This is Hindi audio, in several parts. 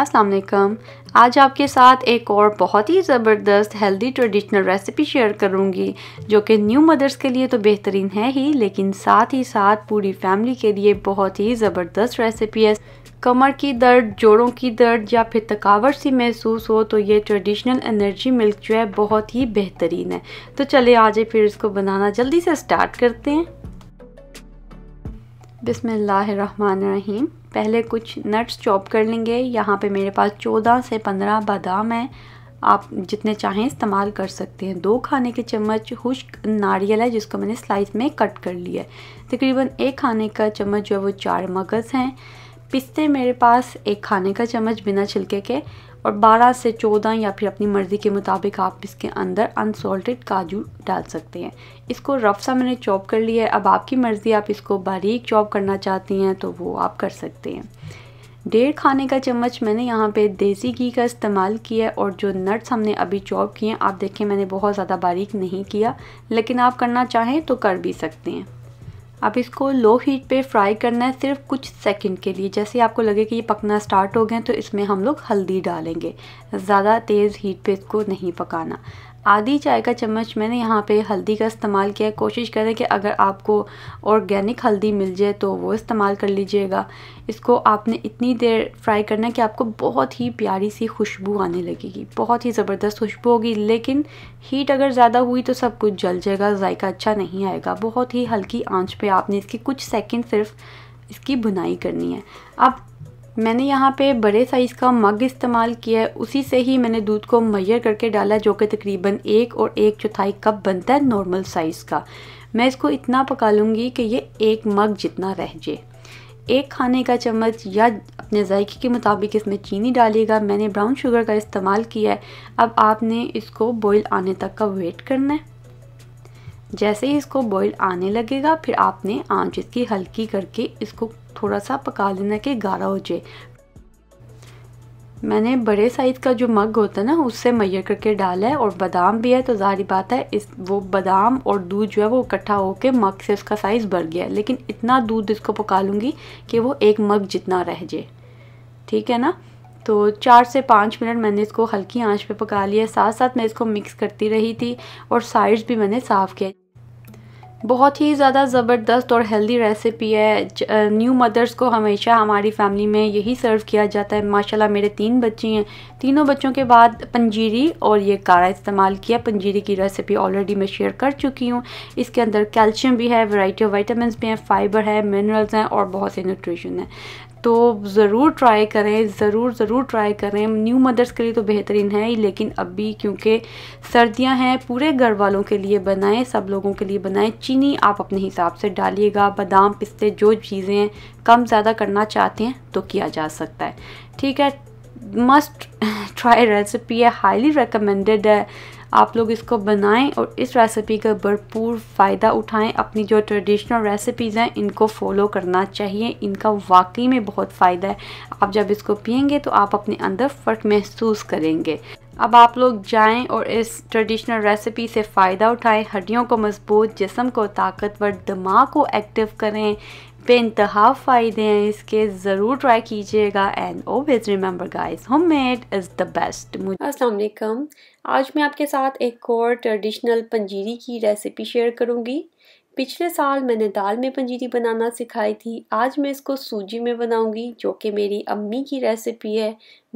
अस्सलाम वालेकुम आज आपके साथ एक और बहुत ही ज़बरदस्त हेल्दी ट्रेडिशनल रेसिपी शेयर करूंगी जो कि न्यू मदर्स के लिए तो बेहतरीन है ही लेकिन साथ ही साथ पूरी फैमिली के लिए बहुत ही ज़बरदस्त रेसिपी है कमर की दर्द जोड़ों की दर्द या फिर थकावट सी महसूस हो तो ये ट्रेडिशनल एनर्जी मिल्क जो है बहुत ही बेहतरीन है तो चले आज फिर इसको बनाना जल्दी से स्टार्ट करते हैं बिसमीम पहले कुछ नट्स चॉप कर लेंगे यहाँ पे मेरे पास 14 से 15 बादाम हैं आप जितने चाहें इस्तेमाल कर सकते हैं दो खाने के चम्मच खुश्क नारियल है जिसको मैंने स्लाइस में कट कर लिया है तकरीबन एक खाने का चम्मच जो है वो चार मगज़ हैं पिस्ते मेरे पास एक खाने का चम्मच बिना छिलके के और 12 से 14 या फिर अपनी मर्ज़ी के मुताबिक आप इसके अंदर अनसॉल्टेड काजू डाल सकते हैं इसको रफ सा मैंने चॉप कर लिया है अब आपकी मर्ज़ी आप इसको बारीक चॉप करना चाहती हैं तो वो आप कर सकते हैं डेढ़ खाने का चम्मच मैंने यहाँ पे देसी घी का इस्तेमाल किया है और जो नट्स हमने अभी चॉप किए हैं आप देखें मैंने बहुत ज़्यादा बारीक नहीं किया लेकिन आप करना चाहें तो कर भी सकते हैं आप इसको लो हीट पे फ्राई करना है सिर्फ कुछ सेकंड के लिए जैसे आपको लगे कि ये पकना स्टार्ट हो गए तो इसमें हम लोग हल्दी डालेंगे ज़्यादा तेज़ हीट पे इसको नहीं पकाना आधी चाय का चम्मच मैंने यहाँ पे हल्दी का इस्तेमाल किया है कोशिश करें कि अगर आपको ऑर्गेनिक हल्दी मिल जाए तो वो इस्तेमाल कर लीजिएगा इसको आपने इतनी देर फ्राई करना है कि आपको बहुत ही प्यारी सी खुशबू आने लगेगी बहुत ही ज़बरदस्त खुशबू होगी लेकिन हीट अगर ज़्यादा हुई तो सब कुछ जल जाएगा जायका अच्छा नहीं आएगा बहुत ही हल्की आँच पर आपने इसकी कुछ सेकेंड सिर्फ इसकी बुनाई करनी है अब मैंने यहाँ पे बड़े साइज़ का मग इस्तेमाल किया है उसी से ही मैंने दूध को मैयर करके डाला जो कि तकरीबन एक और एक चौथाई कप बनता है नॉर्मल साइज़ का मैं इसको इतना पका लूँगी कि ये एक मग जितना रह जाए एक खाने का चम्मच या अपने जायके के मुताबिक इसमें चीनी डालिएगा मैंने ब्राउन शुगर का इस्तेमाल किया है अब आपने इसको बॉयल आने तक का वेट करना है जैसे ही इसको बॉयल आने लगेगा फिर आपने आंच इसकी हल्की करके इसको थोड़ा सा पका लेना कि गाढ़ा हो जाए मैंने बड़े साइज़ का जो मग होता है ना उससे मैयर करके डाला है और बादाम भी है तो ज़ाहरी बात है इस वो बादाम और दूध जो है वो इकट्ठा होकर मग से उसका साइज़ बढ़ गया है लेकिन इतना दूध इसको पका लूँगी कि वो एक मग जितना रह जाए ठीक है ना तो चार से पाँच मिनट मैंने इसको हल्की आंच पे पका लिया साथ साथ मैं इसको मिक्स करती रही थी और साइड्स भी मैंने साफ़ किया बहुत ही ज़्यादा ज़बरदस्त और हेल्दी रेसिपी है न्यू मदर्स को हमेशा हमारी फैमिली में यही सर्व किया जाता है माशाल्लाह मेरे तीन बच्चे हैं तीनों बच्चों के बाद पंजीरी और ये कारा इस्तेमाल किया पंजीरी की रेसिपी ऑलरेडी मैं शेयर कर चुकी हूँ इसके अंदर कैल्शियम भी है वैरायटी ऑफ वाइटामस भी हैं फाइबर है मिनरल्स हैं और बहुत से न्यूट्रिशन है तो ज़रूर ट्राई करें ज़रूर ज़रूर ट्राई करें न्यू मदर्स के लिए तो बेहतरीन है लेकिन अभी क्योंकि सर्दियां हैं पूरे घर वालों के लिए बनाएं सब लोगों के लिए बनाएं चीनी आप अपने हिसाब से डालिएगा बादाम पिस्ते जो चीज़ें कम ज़्यादा करना चाहते हैं तो किया जा सकता है ठीक है मस्ट ट्राई रेसिपी है हाईली रिकमेंडेड है आप लोग इसको बनाएं और इस रेसिपी का भरपूर फ़ायदा उठाएं अपनी जो ट्रेडिशनल रेसिपीज़ हैं इनको फॉलो करना चाहिए इनका वाकई में बहुत फ़ायदा है आप जब इसको पियेंगे तो आप अपने अंदर फ़र्क महसूस करेंगे अब आप लोग जाएं और इस ट्रेडिशनल रेसिपी से फ़ायदा उठाएं हड्डियों को मजबूत जिसम को ताकतवर दिमाग को एक्टिव करें बेानतहा फ़ायदे हैं इसके ज़रूर ट्राई कीजिएगा and always remember guys homemade is the best असलम आज मैं आपके साथ एक और ट्रेडिशनल पंजीरी की रेसिपी शेयर करूँगी पिछले साल मैंने दाल में पंजीरी बनाना सिखाई थी आज मैं इसको सूजी में बनाऊंगी जो कि मेरी अम्मी की रेसिपी है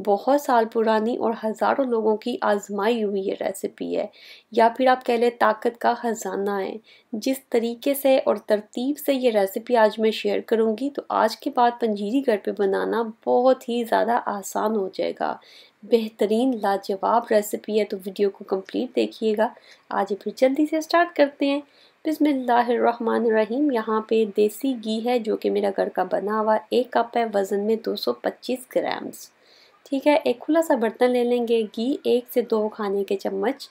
बहुत साल पुरानी और हज़ारों लोगों की आजमाई हुई ये रेसिपी है या फिर आप कह लें ताकत का ख़जाना है जिस तरीके से और तरतीब से ये रेसिपी आज मैं शेयर करूँगी तो आज के बाद पंजीरी घर पे बनाना बहुत ही ज़्यादा आसान हो जाएगा बेहतरीन लाजवाब रेसिपी है तो वीडियो को कम्प्लीट देखिएगा आज फिर जल्दी से स्टार्ट करते हैं बिसमीम यहाँ पे देसी घी है जो कि मेरा घर का बना हुआ एक कप है वज़न में 225 ग्राम्स ठीक है एक खुला सा बर्तन ले लेंगे घी एक से दो खाने के चम्मच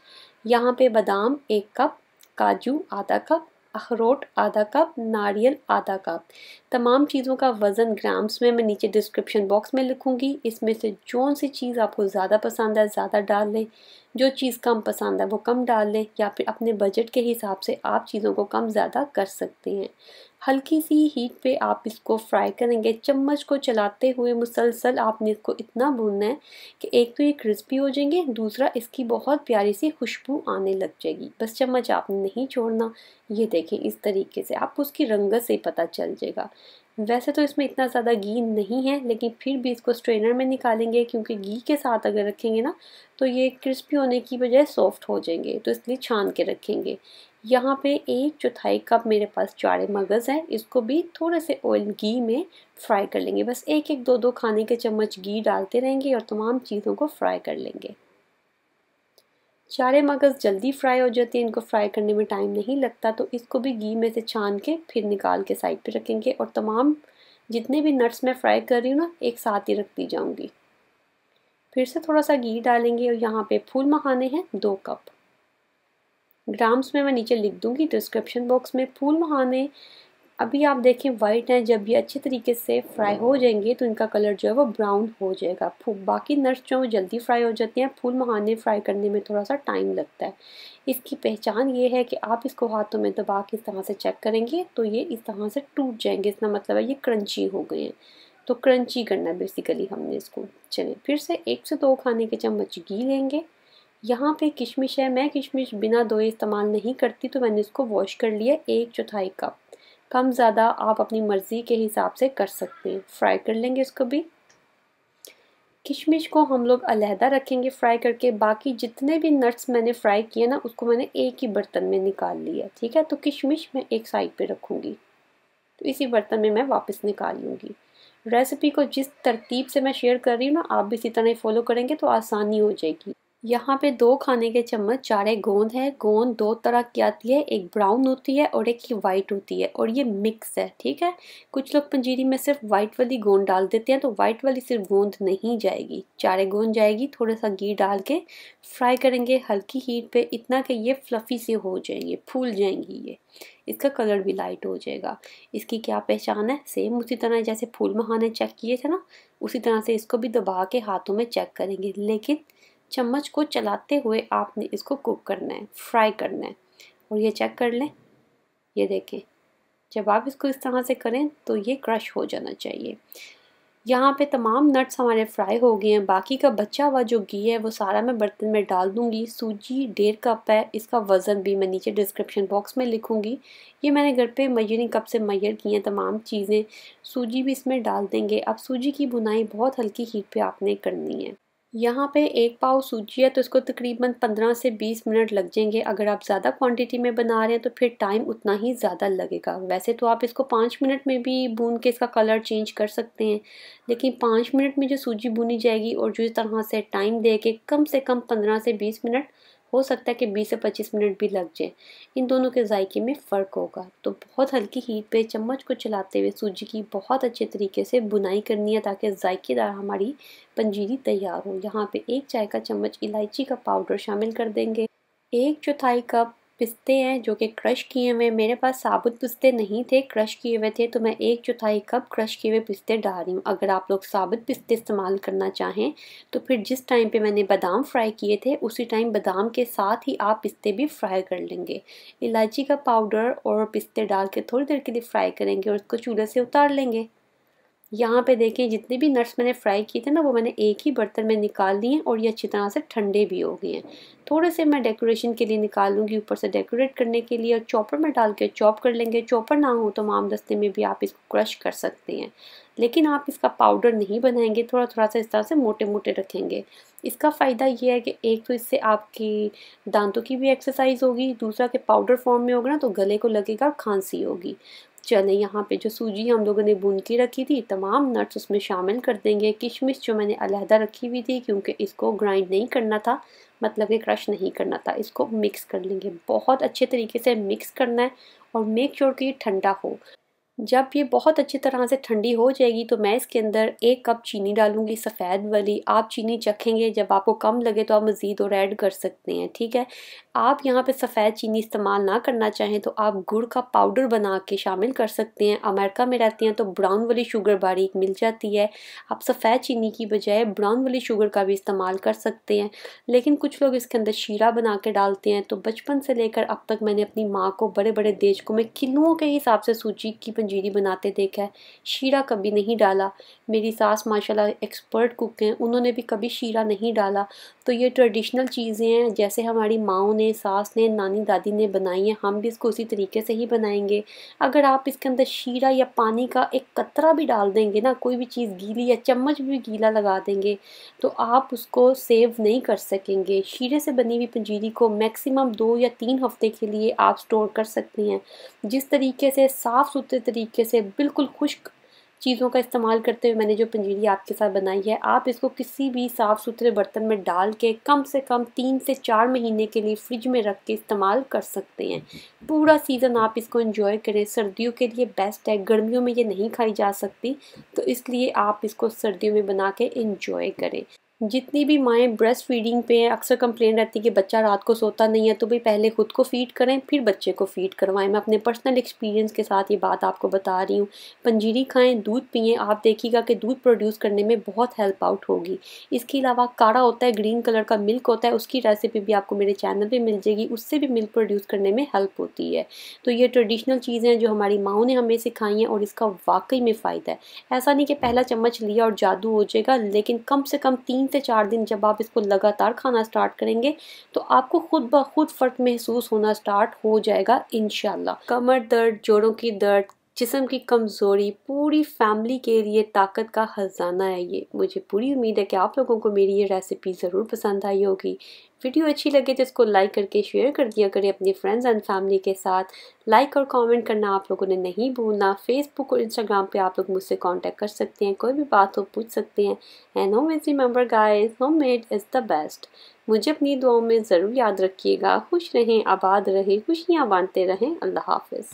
यहाँ पे बादाम एक कप काजू आधा कप अखरोट आधा कप नारियल आधा कप तमाम चीज़ों का वज़न ग्राम्स में मैं नीचे डिस्क्रिप्शन बॉक्स में लिखूँगी इसमें से जौन सी चीज़ आपको ज़्यादा पसंद है ज़्यादा डाल लें जो चीज़ कम पसंद है वो कम डाल लें या फिर अपने बजट के हिसाब से आप चीज़ों को कम ज़्यादा कर सकते हैं हल्की सी हीट पे आप इसको फ्राई करेंगे चम्मच को चलाते हुए मुसलसल आपने इसको इतना भूनना है कि एक तो ये क्रिस्पी हो जाएंगे दूसरा इसकी बहुत प्यारी सी खुशबू आने लग जाएगी बस चम्मच आपने नहीं छोड़ना ये देखें इस तरीके से आपको उसकी रंगत से पता चल जाएगा वैसे तो इसमें इतना ज़्यादा घी नहीं है लेकिन फिर भी इसको स्ट्रेनर में निकालेंगे क्योंकि घी के साथ अगर रखेंगे ना तो ये क्रिस्पी होने की बजाय सॉफ्ट हो जाएंगे तो इसलिए छान के रखेंगे यहाँ पे एक चौथाई कप मेरे पास चारे मगज़ है इसको भी थोड़े से ऑयल घी में फ्राई कर लेंगे बस एक एक दो दो खाने के चम्मच घी डालते रहेंगे और तमाम चीज़ों को फ्राई कर लेंगे चारे मगज़ जल्दी फ्राई हो जाते हैं इनको फ्राई करने में टाइम नहीं लगता तो इसको भी घी में से छान के फिर निकाल के साइड पर रखेंगे और तमाम जितने भी नट्स मैं फ्राई कर रही हूँ ना एक साथ ही रखती जाऊँगी फिर से थोड़ा सा घी डालेंगे और यहाँ पे फूल मखाने हैं दो कप ग्राम्स में मैं नीचे लिख दूंगी डिस्क्रिप्शन बॉक्स में फूल महाने अभी आप देखें वाइट हैं जब ये अच्छे तरीके से फ्राई हो जाएंगे तो इनका कलर जो है वो ब्राउन हो जाएगा बाकी नर्स जो है वो जल्दी फ्राई हो जाती हैं फूल महाने फ्राई करने में थोड़ा सा टाइम लगता है इसकी पहचान ये है कि आप इसको हाथों में दबा के इस तरह से चेक करेंगे तो ये इस तरह से टूट जाएंगे इसका मतलब है ये क्रंची हो गए हैं तो क्रंची करना बेसिकली हमने इसको चले फिर से एक से दो खाने के चम्मच घी लेंगे यहाँ पे किशमिश है मैं किशमिश बिना धोए इस्तेमाल नहीं करती तो मैंने इसको वॉश कर लिया एक चौथाई कप कम ज़्यादा आप अपनी मर्ज़ी के हिसाब से कर सकते हैं फ्राई कर लेंगे इसको भी किशमिश को हम लोग अलहदा रखेंगे फ्राई करके बाकी जितने भी नट्स मैंने फ्राई किए ना उसको मैंने एक ही बर्तन में निकाल लिया ठीक है तो किशमिश मैं एक साइड पे रखूँगी तो इसी बर्तन में मैं वापस निकाल लूँगी रेसिपी को जिस तरतीब से मैं शेयर कर रही हूँ ना आप भी इसी तरह फॉलो करेंगे तो आसानी हो जाएगी यहाँ पे दो खाने के चम्मच चारे गोंद है गोंद दो तरह की आती है एक ब्राउन होती है और एक ही वाइट होती है और ये मिक्स है ठीक है कुछ लोग पंजीरी में सिर्फ वाइट वाली गोंद डाल देते हैं तो वाइट वाली सिर्फ गोंद नहीं जाएगी चारे गोंद जाएगी थोड़ा सा घी डाल के फ्राई करेंगे हल्की हीट पे इतना कि ये फ्लफ़ी से हो जाएंगे फूल जाएंगी ये इसका कलर भी लाइट हो जाएगा इसकी क्या पहचान है सेम उसी तरह जैसे फूल महाने चेक किए थे ना उसी तरह से इसको भी दबा के हाथों में चेक करेंगे लेकिन चम्मच को चलाते हुए आपने इसको कुक करना है फ्राई करना है और ये चेक कर लें ये देखें जब आप इसको इस तरह से करें तो ये क्रश हो जाना चाहिए यहाँ पे तमाम नट्स हमारे फ्राई हो गए हैं बाकी का बचा हुआ जो घी है वो सारा मैं बर्तन में डाल दूँगी सूजी डेढ़ कप है इसका वज़न भी मैं नीचे डिस्क्रिप्शन बॉक्स में लिखूँगी ये मैंने घर पे मयरिंग कप से मयर की हैं तमाम चीज़ें सूजी भी इसमें डाल देंगे अब सूजी की बुनाई बहुत हल्की हीट पर आपने करनी है यहाँ पे एक पाव सूजी है तो इसको तकरीबन 15 से 20 मिनट लग जाएंगे अगर आप ज़्यादा क्वांटिटी में बना रहे हैं तो फिर टाइम उतना ही ज़्यादा लगेगा वैसे तो आप इसको पाँच मिनट में भी भून के इसका कलर चेंज कर सकते हैं लेकिन पाँच मिनट में जो सूजी बुनी जाएगी और जो इस तरह से टाइम दे के कम से कम पंद्रह से बीस मिनट हो सकता है कि 20 से 25 मिनट भी लग जाए इन दोनों के जायके में फ़र्क होगा तो बहुत हल्की हीट पे चम्मच को चलाते हुए सूजी की बहुत अच्छे तरीके से बुनाई करनी है ताकि जायकेदार हमारी पंजीरी तैयार हो यहाँ पे एक चाय का चम्मच इलायची का पाउडर शामिल कर देंगे एक चौथाई कप पिस्ते हैं जो कि क्रश किए हुए मेरे पास साबुत पिस्ते नहीं थे क्रश किए हुए थे तो मैं एक चौथाई कप क्रश किए हुए पिस्ते डाल रही हूँ अगर आप लोग साबुत पिस्ते इस्तेमाल करना चाहें तो फिर जिस टाइम पे मैंने बादाम फ्राई किए थे उसी टाइम बादाम के साथ ही आप पिस्ते भी फ्राई कर लेंगे इलायची का पाउडर और पिस्ते डाल के थोड़ी देर के लिए फ्राई करेंगे और उसको चूल्हे से उतार लेंगे यहाँ पे देखें जितने भी नट्स मैंने फ्राई किए थे ना वो मैंने एक ही बर्तन में निकाल लिए और ये अच्छी तरह से ठंडे भी हो गए हैं थोड़े से मैं डेकोरेशन के लिए निकाल लूँगी ऊपर से डेकोरेट करने के लिए और चॉपर में डाल के चॉप कर लेंगे चॉपर ना हो तो माम दस्ते में भी आप इसको क्रश कर सकते हैं लेकिन आप इसका पाउडर नहीं बनाएंगे थोड़ा थोड़ा सा इस तरह से मोटे मोटे रखेंगे इसका फ़ायदा ये है कि एक तो इससे आपकी दांतों की भी एक्सरसाइज होगी दूसरा कि पाउडर फॉर्म में होगा ना तो गले को लगेगा और खांसी होगी चने यहाँ पे जो सूजी हम लोगों ने भून के रखी थी तमाम नट्स उसमें शामिल कर देंगे किशमिश जो मैंने अलहदा रखी हुई थी क्योंकि इसको ग्राइंड नहीं करना था मतलब कि क्रश नहीं करना था इसको मिक्स कर लेंगे बहुत अच्छे तरीके से मिक्स करना है और मेक श्योर कि ठंडा हो जब ये बहुत अच्छी तरह से ठंडी हो जाएगी तो मैं इसके अंदर एक कप चीनी डालूंगी सफ़ेद वाली आप चीनी चखेंगे जब आपको कम लगे तो आप मज़ीद और ऐड कर सकते हैं ठीक है आप यहाँ पे सफ़ेद चीनी इस्तेमाल ना करना चाहें तो आप गुड़ का पाउडर बना के शामिल कर सकते हैं अमेरिका में रहती हैं तो ब्राउन वाली शुगर बारीक मिल जाती है आप सफ़ेद चीनी की बजाय ब्राउन वाली शुगर का भी इस्तेमाल कर सकते हैं लेकिन कुछ लोग इसके अंदर शीरा बना के डालते हैं तो बचपन से लेकर अब तक मैंने अपनी माँ को बड़े बड़े देशकों में किलुओं के हिसाब से सूजी की पंजीरी बनाते देखा है शीरा कभी नहीं डाला मेरी सास माशाल्लाह एक्सपर्ट कुक हैं उन्होंने भी कभी शीरा नहीं डाला तो ये ट्रेडिशनल चीज़ें हैं जैसे हमारी माओ ने सास ने नानी दादी ने बनाई हैं हम भी इसको उसी तरीके से ही बनाएंगे अगर आप इसके अंदर शीरा या पानी का एक कतरा भी डाल देंगे ना कोई भी चीज़ गीली या चम्मच भी गीला लगा देंगे तो आप उसको सेव नहीं कर सकेंगे शीरे से बनी हुई पंजीरी को मैक्सिमम दो या तीन हफ्ते के लिए आप स्टोर कर सकते हैं जिस तरीके से साफ़ सुथरे तरीके से बिल्कुल खुश्क चीज़ों का इस्तेमाल करते हुए मैंने जो पंजीरी आपके साथ बनाई है आप इसको किसी भी साफ़ सुथरे बर्तन में डाल के कम से कम तीन से चार महीने के लिए फ्रिज में रख के इस्तेमाल कर सकते हैं पूरा सीज़न आप इसको एंजॉय करें सर्दियों के लिए बेस्ट है गर्मियों में ये नहीं खाई जा सकती तो इसलिए आप इसको सर्दियों में बना के इंजॉय करें जितनी भी माएँ ब्रेस्ट फीडिंग पे अक्सर कंप्लेन रहती है कि बच्चा रात को सोता नहीं है तो भाई पहले ख़ुद को फीड करें फिर बच्चे को फीड करवाएं मैं अपने पर्सनल एक्सपीरियंस के साथ ये बात आपको बता रही हूँ पंजीरी खाएं दूध पिएं आप देखिएगा कि दूध प्रोड्यूस करने में बहुत हेल्प आउट होगी इसके अलावा काढ़ा होता है ग्रीन कलर का मिल्क होता है उसकी रेसिपी भी आपको मेरे चैनल पर मिल जाएगी उससे भी मिल्क प्रोड्यूस करने में हेल्प होती है तो ये ट्रेडिशनल चीज़ें हैं जो हमारी माओ ने हमें सिखाई हैं और इसका वाकई में फ़ायदा है ऐसा नहीं कि पहला चम्मच लिया और जादू हो जाएगा लेकिन कम से कम तीन से चार दिन जब आप इसको लगातार खाना स्टार्ट करेंगे तो आपको खुद ब खुद फ़र्क महसूस होना स्टार्ट हो जाएगा इन कमर दर्द जोड़ों की दर्द जिसम की कमज़ोरी पूरी फैमिली के लिए ताकत का खजाना है ये मुझे पूरी उम्मीद है कि आप लोगों को मेरी ये रेसिपी ज़रूर पसंद आई होगी वीडियो अच्छी लगे तो इसको लाइक करके शेयर कर दिया करें अपने फ्रेंड्स एंड फैमिली के साथ लाइक और कमेंट करना आप लोगों ने नहीं भूलना फेसबुक और इंस्टाग्राम पे आप लोग मुझसे कांटेक्ट कर सकते हैं कोई भी बात हो पूछ सकते हैं and home is remember guys homemade is the best मुझे अपनी दुआओं में ज़रूर याद रखिएगा खुश रहें आबाद रहें खुशियाँ बांटते रहें अल्लाह हाफिज़